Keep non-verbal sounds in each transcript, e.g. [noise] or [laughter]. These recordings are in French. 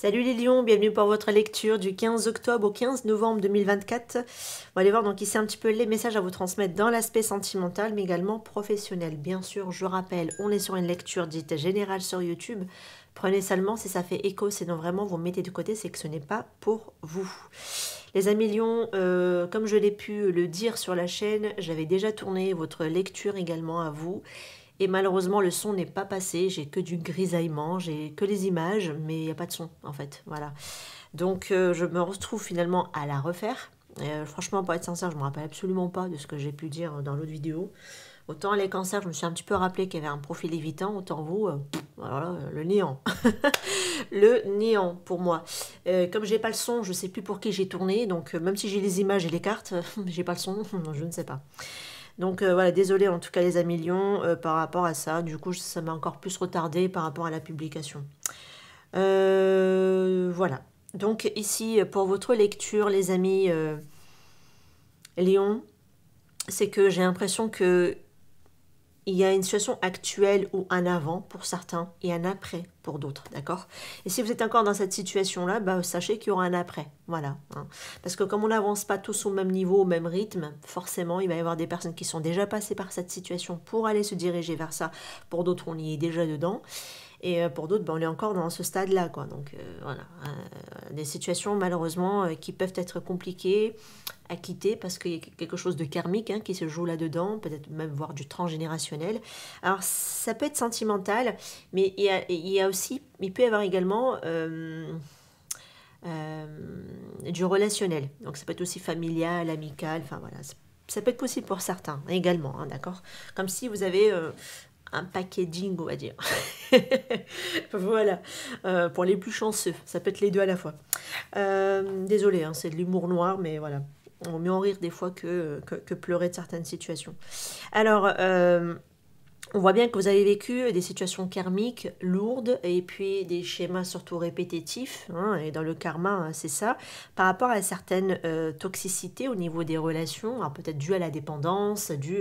Salut les lions, bienvenue pour votre lecture du 15 octobre au 15 novembre 2024. On va aller voir donc ici un petit peu les messages à vous transmettre dans l'aspect sentimental mais également professionnel. Bien sûr, je rappelle, on est sur une lecture dite générale sur YouTube. Prenez seulement si ça fait écho, sinon vraiment vous mettez de côté, c'est que ce n'est pas pour vous. Les amis lions, euh, comme je l'ai pu le dire sur la chaîne, j'avais déjà tourné votre lecture également à vous. Et malheureusement, le son n'est pas passé. J'ai que du grisaillement, j'ai que les images, mais il n'y a pas de son en fait. Voilà. Donc euh, je me retrouve finalement à la refaire. Euh, franchement, pour être sincère, je ne me rappelle absolument pas de ce que j'ai pu dire dans l'autre vidéo. Autant les cancers, je me suis un petit peu rappelé qu'il y avait un profil évitant, autant vous, euh, le néant. [laughs] le néant pour moi. Comme comme j'ai pas le son, je sais plus pour qui j'ai tourné, donc même si j'ai les images et les cartes, [laughs] j'ai pas le son, [laughs] je ne sais pas. Donc euh, voilà, désolé en tout cas les amis Lyon euh, par rapport à ça. Du coup, ça m'a encore plus retardé par rapport à la publication. Euh, voilà. Donc ici, pour votre lecture, les amis Lyon, c'est que j'ai l'impression que il y a une situation actuelle ou un avant pour certains et un après pour d'autres, d'accord Et si vous êtes encore dans cette situation-là, bah, sachez qu'il y aura un après, voilà. Hein. Parce que comme on n'avance pas tous au même niveau, au même rythme, forcément, il va y avoir des personnes qui sont déjà passées par cette situation pour aller se diriger vers ça. Pour d'autres, on y est déjà dedans. Et euh, pour d'autres, ben, on est encore dans ce stade-là. Quoi. Donc euh, voilà, euh, des situations malheureusement qui peuvent être compliquées à quitter parce qu'il y a quelque chose de karmique hein, qui se joue là-dedans, peut-être même voir du transgénérationnel. Alors ça peut être sentimental, mais il y a, aussi, il peut y avoir également... du relationnel. Donc ça peut être aussi familial, amical, enfin voilà, ça peut être possible pour certains également, hein, d'accord Comme si vous avez un packaging, on va dire. [laughs] voilà, euh, pour les plus chanceux, ça peut être les deux à la fois. Euh, désolé, hein, c'est de l'humour noir, mais voilà, on mieux en rire des fois que, que, pleurer de certaines situations. Alors, euh, on voit bien que vous avez vécu des situations karmiques lourdes et puis des schémas surtout répétitifs, hein, et dans le karma, hein, c'est ça, par rapport à certaines toxicités au niveau des relations, peut-être dû à la dépendance, dû...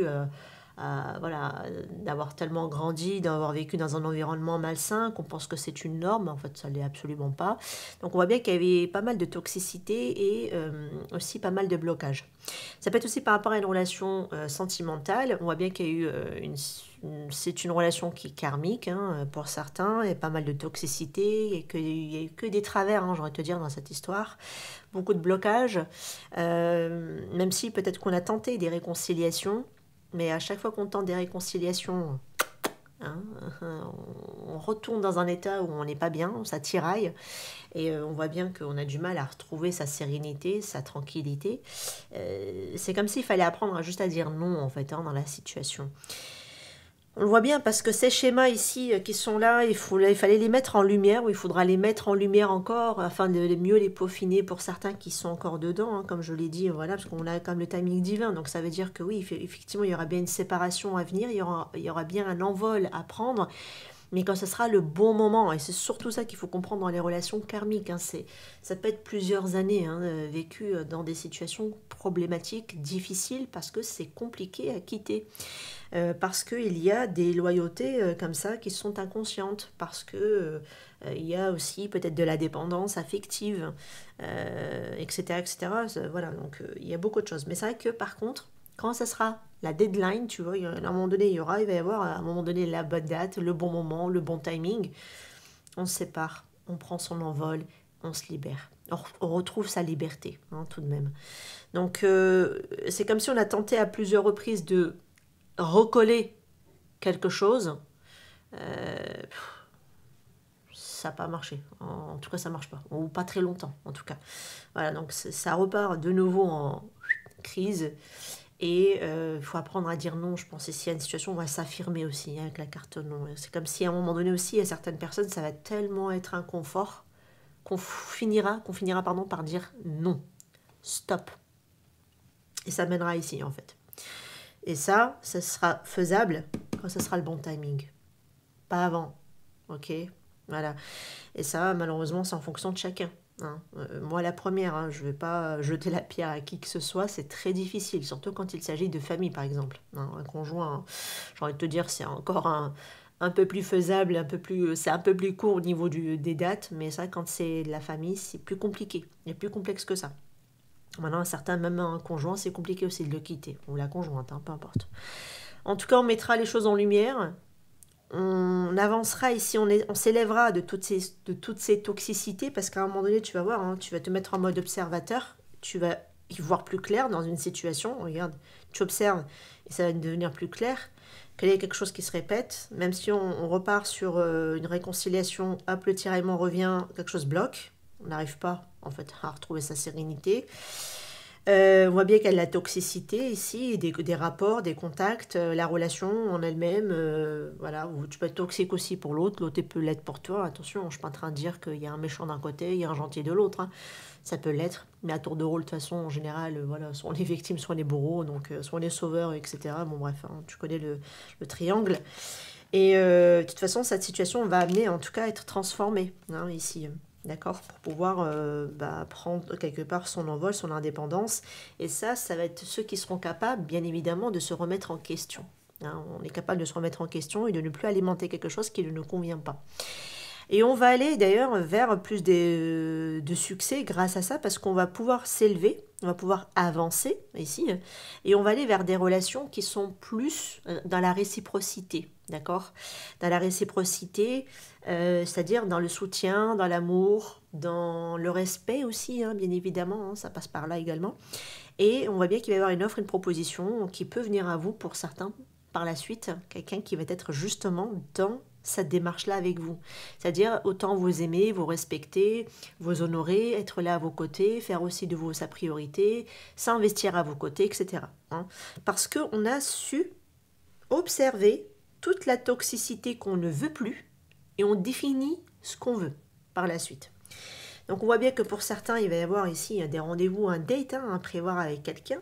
Euh, voilà, euh, d'avoir tellement grandi, d'avoir vécu dans un environnement malsain qu'on pense que c'est une norme. En fait, ça ne l'est absolument pas. Donc, on voit bien qu'il y avait pas mal de toxicité et euh, aussi pas mal de blocages. Ça peut être aussi par rapport à une relation sentimentale. On voit bien qu'il y a eu une c'est une relation qui est karmique hein, pour certains, et pas mal de toxicité, et qu'il n'y a eu que des travers, hein, j'aurais te dire, dans cette histoire. Beaucoup de blocages, même si peut-être qu'on a tenté des réconciliations, mais à chaque fois qu'on tente des réconciliations, hein, on retourne dans un état où on n'est pas bien, on tiraille. Et euh, on voit bien qu'on a du mal à retrouver sa sérénité, sa tranquillité. Euh, c'est comme s'il fallait apprendre hein, juste à dire non, en fait, hein, dans la situation. On le voit bien parce que ces schémas ici euh, qui sont là, il, faut, fallait les mettre en lumière ou il faudra les mettre en lumière encore afin de mieux les peaufiner pour certains qui sont encore dedans, hein, comme je l'ai dit, voilà, parce qu'on a comme le timing divin. Donc ça veut dire que oui, effectivement, il y aura bien une séparation à venir, il y aura, bien un envol à prendre mais quand ce sera le bon moment. Et c'est surtout ça qu'il faut comprendre dans les relations karmiques. Hein, c'est, ça peut être plusieurs années hein, euh, vécues euh, dans des situations problématiques, difficiles, parce que c'est compliqué à quitter. Euh, parce qu'il y a des loyautés euh, comme ça qui sont inconscientes, parce que euh, il y a aussi peut-être de la dépendance affective, etc., etc. Voilà, donc il y a beaucoup de choses. Mais c'est vrai que par contre, quand ça sera la deadline, tu vois, à un moment donné, il y aura, il va y avoir à un moment donné la bonne date, le bon moment, le bon timing, on se sépare, on prend son envol, on se libère on retrouve sa liberté, hein, tout de même. Donc, c'est comme si on a tenté à plusieurs reprises de recoller quelque chose, euh, ça n'a pas marché. En, tout cas, ça marche pas. Ou pas très longtemps, en tout cas. Voilà, donc ça repart de nouveau en crise. Et il euh, faut apprendre à dire non, je pense. si s'il une situation, on va s'affirmer aussi hein, avec la carte non. C'est comme si à un moment donné aussi, à certaines personnes, ça va tellement être un confort qu'on finira, qu'on finira pardon, par dire non. Stop. Et ça mènera ici, en fait. Et ça, ça sera faisable quand ça sera le bon timing. Pas avant. OK Voilà. Et ça, malheureusement, c'est en fonction de chacun. Hein. Euh, moi, la première, hein, je ne vais pas euh, jeter la pierre à qui que ce soit. C'est très difficile, surtout quand il s'agit de famille, par exemple. Hein. un conjoint, j'ai envie de te dire, c'est encore un, peu plus faisable, un peu plus, c'est un peu plus court au niveau du, des dates, mais ça, quand c'est de la famille, c'est plus compliqué, il plus complexe que ça. Maintenant, certain, même un conjoint, c'est compliqué aussi de le quitter, ou la conjointe, hein, peu importe. En tout cas, on mettra les choses en lumière, on avancera ici, on, s'élèvera de toutes, ces, de toutes ces toxicités, parce qu'à un moment donné, tu vas voir, hein, tu vas te mettre en mode observateur, tu vas y voir plus clair dans une situation, regarde, tu observes, et ça va devenir plus clair, qu'il y a quelque chose qui se répète, même si on, repart sur euh, une réconciliation, hop, le tiraillement revient, quelque chose bloque, on n'arrive pas, en fait, à retrouver sa sérénité. Euh, on voit bien qu'elle a la toxicité ici, des, rapports, des contacts, euh, la relation en elle-même, euh, voilà, tu peux être toxique aussi pour l'autre, l'autre peut l'être pour toi. Attention, je ne suis pas en train de dire qu'il y a un méchant d'un côté, il y a un gentil de l'autre. Hein. Ça peut l'être, mais à tour de rôle, de toute façon, en général, voilà, soit on est victime, soit on est donc soit les sauveurs etc. Bon, bref, hein, tu connais le, triangle. Et de toute façon, cette situation va amener en tout cas à être transformée hein, ici d'accord Pour pouvoir euh, bah, prendre quelque part son envol, son indépendance. Et ça, ça va être ceux qui seront capables, bien évidemment, de se remettre en question. Hein. on est capable de se remettre en question et de ne plus alimenter quelque chose qui ne nous convient pas. Et on va aller d'ailleurs vers plus euh, de, succès grâce à ça parce qu'on va pouvoir s'élever, on va pouvoir avancer ici, et on va aller vers des relations qui sont plus euh, dans la réciprocité d'accord Dans la réciprocité, euh, c'est-à-dire dans le soutien, dans l'amour, dans le respect aussi, hein, bien évidemment, hein, ça passe par là également. Et on voit bien qu'il va y avoir une offre, une proposition qui peut venir à vous pour certains par la suite, quelqu'un qui va être justement dans cette démarche-là avec vous. C'est-à-dire autant vous aimer, vous respecter, vous honorer, être là à vos côtés, faire aussi de vous sa priorité, s'investir à vos côtés, etc. Hein. Parce qu'on a su observer toute la toxicité qu'on ne veut plus et on définit ce qu'on veut par la suite. Donc on voit bien que pour certains, il va y avoir ici hein, des rendez-vous, un date un hein, à prévoir avec quelqu'un.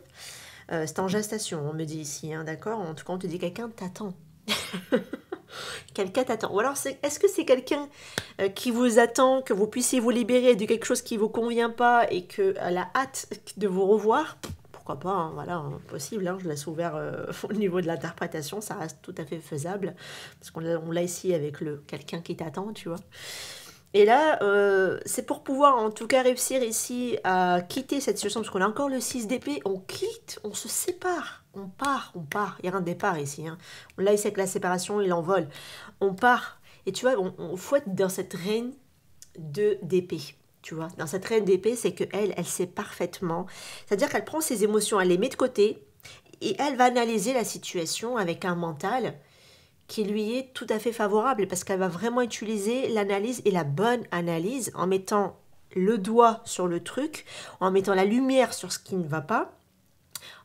Euh, c'est en gestation, on me dit ici, hein, d'accord En tout cas, on te dit quelqu'un t'attend. [laughs] quelqu'un t'attend. Ou alors, est-ce que c'est quelqu'un euh, qui vous attend, que vous puissiez vous libérer de quelque chose qui ne vous convient pas et qu'elle a hâte de vous revoir pourquoi pas, hein, voilà, hein, possible, hein, je laisse ouvert euh, [laughs] au niveau de l'interprétation, ça reste tout à fait faisable, parce qu'on l'a ici avec le quelqu'un qui t'attend, tu vois. Et là, euh, c'est pour pouvoir en tout cas réussir ici à quitter cette situation, parce qu'on a encore le 6 d'épée, on quitte, on se sépare, on part, on part. Il y a un départ ici. On Là, il avec la séparation, il envole. On part. Et tu vois, on, fouette dans cette reine de d'épée. Dans cette reine d'épée, c'est qu'elle, elle sait parfaitement. C'est-à-dire qu'elle prend ses émotions, elle les met de côté et elle va analyser la situation avec un mental qui lui est tout à fait favorable parce qu'elle va vraiment utiliser l'analyse et la bonne analyse en mettant le doigt sur le truc, en mettant la lumière sur ce qui ne va pas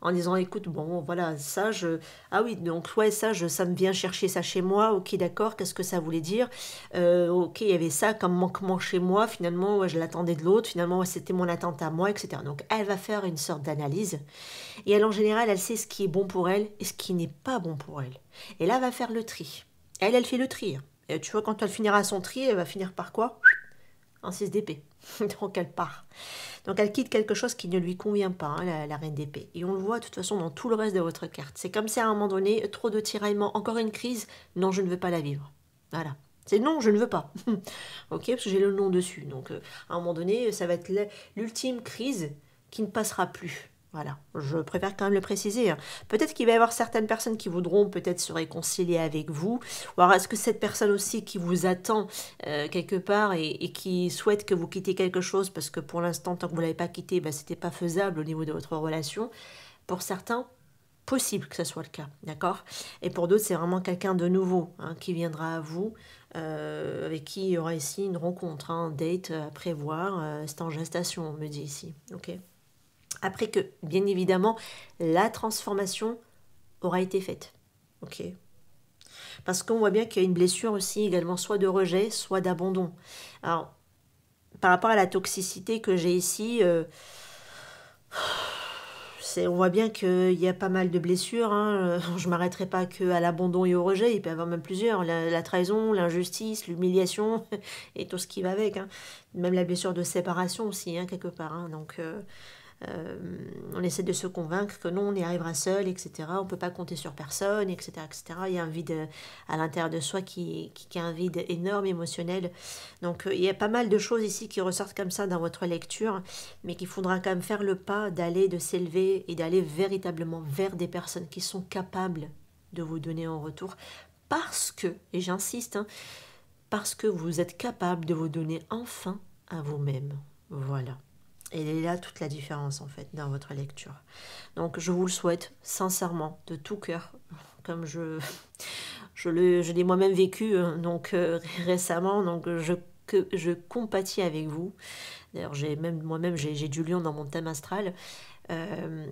en disant écoute, bon, voilà, ça, je. Ah oui, donc, ouais, ça, je, ça me vient chercher ça chez moi, ok, d'accord, qu'est-ce que ça voulait dire euh, Ok, il y avait ça comme manquement chez moi, finalement, je l'attendais de l'autre, finalement, c'était mon attente à moi, etc. Donc, elle va faire une sorte d'analyse. Et elle, en général, elle sait ce qui est bon pour elle et ce qui n'est pas bon pour elle. Et là, elle va faire le tri. Elle, elle fait le tri. Hein. Et tu vois, quand elle finira son tri, elle va finir par quoi En 6DP. [laughs] Donc elle part. Donc elle quitte quelque chose qui ne lui convient pas, hein, la, reine d'épée. Et on le voit de toute façon dans tout le reste de votre carte. C'est comme si à un moment donné, trop de tiraillements, encore une crise, non, je ne veux pas la vivre. Voilà. C'est non, je ne veux pas. [laughs] ok, parce que j'ai le nom dessus. Donc euh, à un moment donné, ça va être l'ultime crise qui ne passera plus. Voilà, je préfère quand même le préciser. Hein. Peut-être qu'il va y avoir certaines personnes qui voudront peut-être se réconcilier avec vous. Ou alors est-ce que cette personne aussi qui vous attend euh, quelque part et, qui souhaite que vous quittiez quelque chose, parce que pour l'instant, tant que vous ne l'avez pas quitté, bah, ce n'était pas faisable au niveau de votre relation. Pour certains, possible que ce soit le cas, d'accord Et pour d'autres, c'est vraiment quelqu'un de nouveau hein, qui viendra à vous, euh, avec qui il y aura ici une rencontre, hein, un date à prévoir. Euh, c'est en gestation, on me dit ici, ok après que, bien évidemment, la transformation aura été faite. Ok Parce qu'on voit bien qu'il y a une blessure aussi également, soit de rejet, soit d'abandon. Alors, par rapport à la toxicité que j'ai ici, euh, on voit bien qu'il y a pas mal de blessures. Hein. Je ne m'arrêterai pas qu'à l'abandon et au rejet, il peut y avoir même plusieurs. La, trahison, l'injustice, l'humiliation [laughs] et tout ce qui va avec. Hein. Même la blessure de séparation aussi, hein, quelque part. Donc, euh, euh, on essaie de se convaincre que non, on y arrivera seul, etc. On ne peut pas compter sur personne, etc., etc. Il y a un vide à l'intérieur de soi qui, qui, qui, est un vide énorme, émotionnel. Donc euh, il y a pas mal de choses ici qui ressortent comme ça dans votre lecture, mais qu'il faudra quand même faire le pas d'aller, de s'élever et d'aller véritablement vers des personnes qui sont capables de vous donner en retour. Parce que, et j'insiste, hein, parce que vous êtes capable de vous donner enfin à vous-même. Voilà. Et elle est là toute la différence en fait dans votre lecture. Donc je vous le souhaite sincèrement, de tout cœur, comme je, l'ai moi-même vécu euh, donc euh, [laughs] récemment, donc je, que, je compatis avec vous. D'ailleurs j'ai même moi-même j'ai du lion dans mon thème astral. Euh,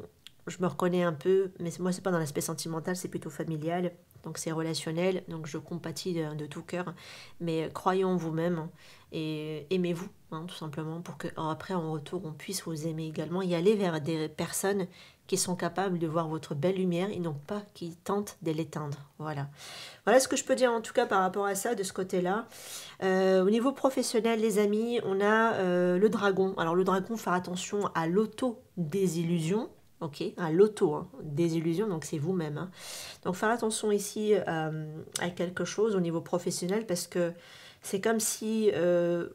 je me reconnais un peu, mais moi n'est pas dans l'aspect sentimental, c'est plutôt familial, donc c'est relationnel, donc je compatis de, tout cœur. Mais croyons vous-même, et aimez-vous, hein, tout simplement, pour que après en retour on puisse vous aimer également et aller vers des personnes qui sont capables de voir votre belle lumière et non pas qui tentent de l'éteindre. Voilà. Voilà ce que je peux dire en tout cas par rapport à ça, de ce côté-là. Euh, au niveau professionnel, les amis, on a euh, le dragon. Alors le dragon, faire attention à l'auto-désillusion. Ok, à l'auto, hein, désillusion, donc c'est vous-même. Hein. Donc faire attention ici euh, à quelque chose au niveau professionnel parce que c'est comme si euh,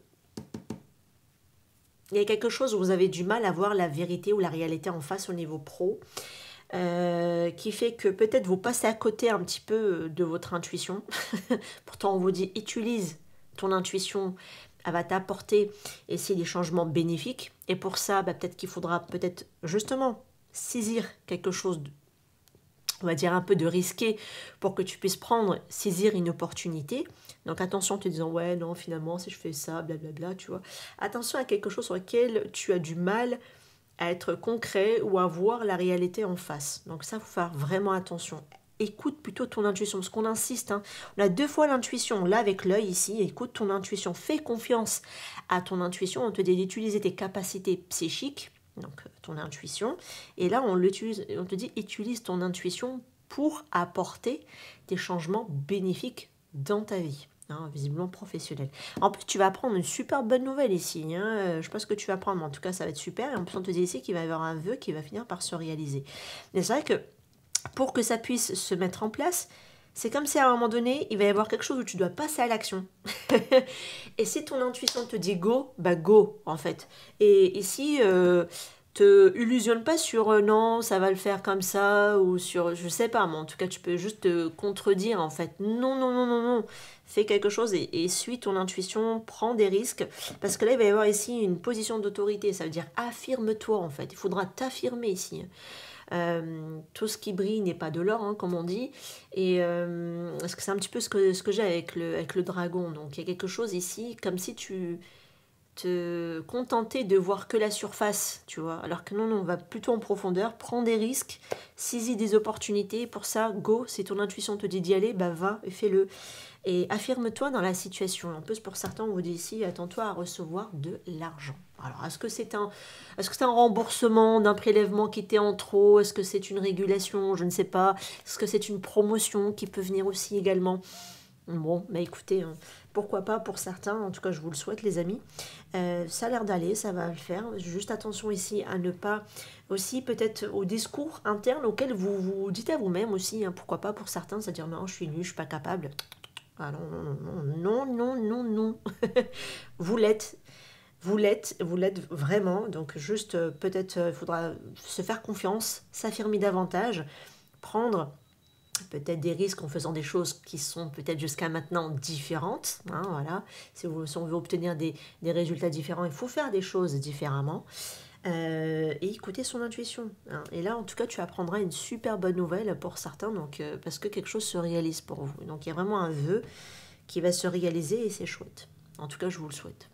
il y a quelque chose où vous avez du mal à voir la vérité ou la réalité en face au niveau pro. Euh, qui fait que peut-être vous passez à côté un petit peu euh, de votre intuition. [laughs] Pourtant, on vous dit utilise ton intuition, elle va t'apporter essayer des changements bénéfiques. Et pour ça, bah, peut-être qu'il faudra peut-être justement saisir quelque chose on va dire, un peu de risquer pour que tu puisses prendre, saisir une opportunité. Donc attention te disant, ouais, non, finalement, si je fais ça, blablabla, bla, tu vois. Attention à quelque chose sur lequel tu as du mal à être concret ou à voir la réalité en face. Donc ça, il faut faire vraiment attention. Écoute plutôt ton intuition, parce qu'on insiste. Hein. On a deux fois l'intuition, là avec l'œil ici, écoute ton intuition, fais confiance à ton intuition, on te dit d'utiliser tes capacités psychiques donc euh, ton intuition. Et là, on, l'utilise, on te dit utilise ton intuition pour apporter des changements bénéfiques dans ta vie. Hein, visiblement professionnel. En plus, tu vas apprendre une super bonne nouvelle ici. Hein. Euh, je pense que tu vas apprendre, mais en tout cas, ça va être super. Et en plus, on te dit ici qu'il va y avoir un vœu qui va finir par se réaliser. Mais c'est vrai que pour que ça puisse se mettre en place, c'est comme si à un moment donné, il va y avoir quelque chose où tu dois passer à l'action. [laughs] et si ton intuition te dit go, bah go en fait. Et ici, euh, te illusionne pas sur euh, non, ça va le faire comme ça ou sur je sais pas, mais en tout cas, tu peux juste te contredire en fait. Non, non, non, non, non. Fais quelque chose et, et suis ton intuition, prends des risques. Parce que là, il va y avoir ici une position d'autorité. Ça veut dire affirme-toi en fait. Il faudra t'affirmer ici. Euh, tout ce qui brille n'est pas de l'or, hein, comme on dit. Et euh, c'est un petit peu ce que, ce que j'ai avec le, avec le dragon. Donc il y a quelque chose ici, comme si tu te contentais de voir que la surface, tu vois. Alors que non, non, on va plutôt en profondeur, prends des risques, saisis des opportunités. Pour ça, go, si ton intuition te dit d'y aller, bah va et fais-le. Et affirme-toi dans la situation. En plus, pour certains, on vous dit ici, attends-toi à recevoir de l'argent. Alors, est-ce que c'est un, est-ce que c'est un remboursement d'un prélèvement qui était en trop Est-ce que c'est une régulation Je ne sais pas. Est-ce que c'est une promotion qui peut venir aussi également Bon, mais bah, écoutez, hein, pourquoi pas pour certains, en tout cas je vous le souhaite les amis. Euh, ça a l'air d'aller, ça va le faire. Juste attention ici à ne pas aussi peut-être au discours interne auquel vous vous dites à vous-même aussi, hein, pourquoi pas pour certains, c'est-à-dire non, je suis nul, je suis pas capable. Ah non, non, non, non, non, non. [laughs] vous l'êtes. Vous l'êtes, vous l'êtes vraiment. Donc juste, euh, peut-être, il euh, faudra se faire confiance, s'affirmer davantage, prendre peut-être des risques en faisant des choses qui sont peut-être jusqu'à maintenant différentes. Hein, voilà. Si, on veut obtenir des, résultats différents, il faut faire des choses différemment. Euh, et écouter son intuition. Hein. Et là, en tout cas, tu apprendras une super bonne nouvelle pour certains, donc, parce que quelque chose se réalise pour vous. Donc il y a vraiment un vœu qui va se réaliser et c'est chouette. En tout cas, je vous le souhaite.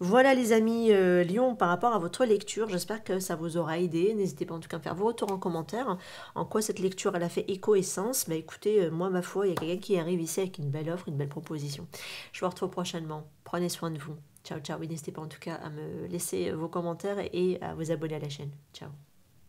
Voilà les amis euh, Lyon par rapport à votre lecture, j'espère que ça vous aura aidé, n'hésitez pas en tout cas à faire vos retours en commentaire, en quoi cette lecture elle a fait écho et sens, bah écoutez, euh, moi ma foi, il y a quelqu'un qui arrive ici avec une belle offre, une belle proposition. Je vous retrouve prochainement, prenez soin de vous, ciao ciao, et n'hésitez pas en tout cas à me laisser vos commentaires et à vous abonner à la chaîne, ciao.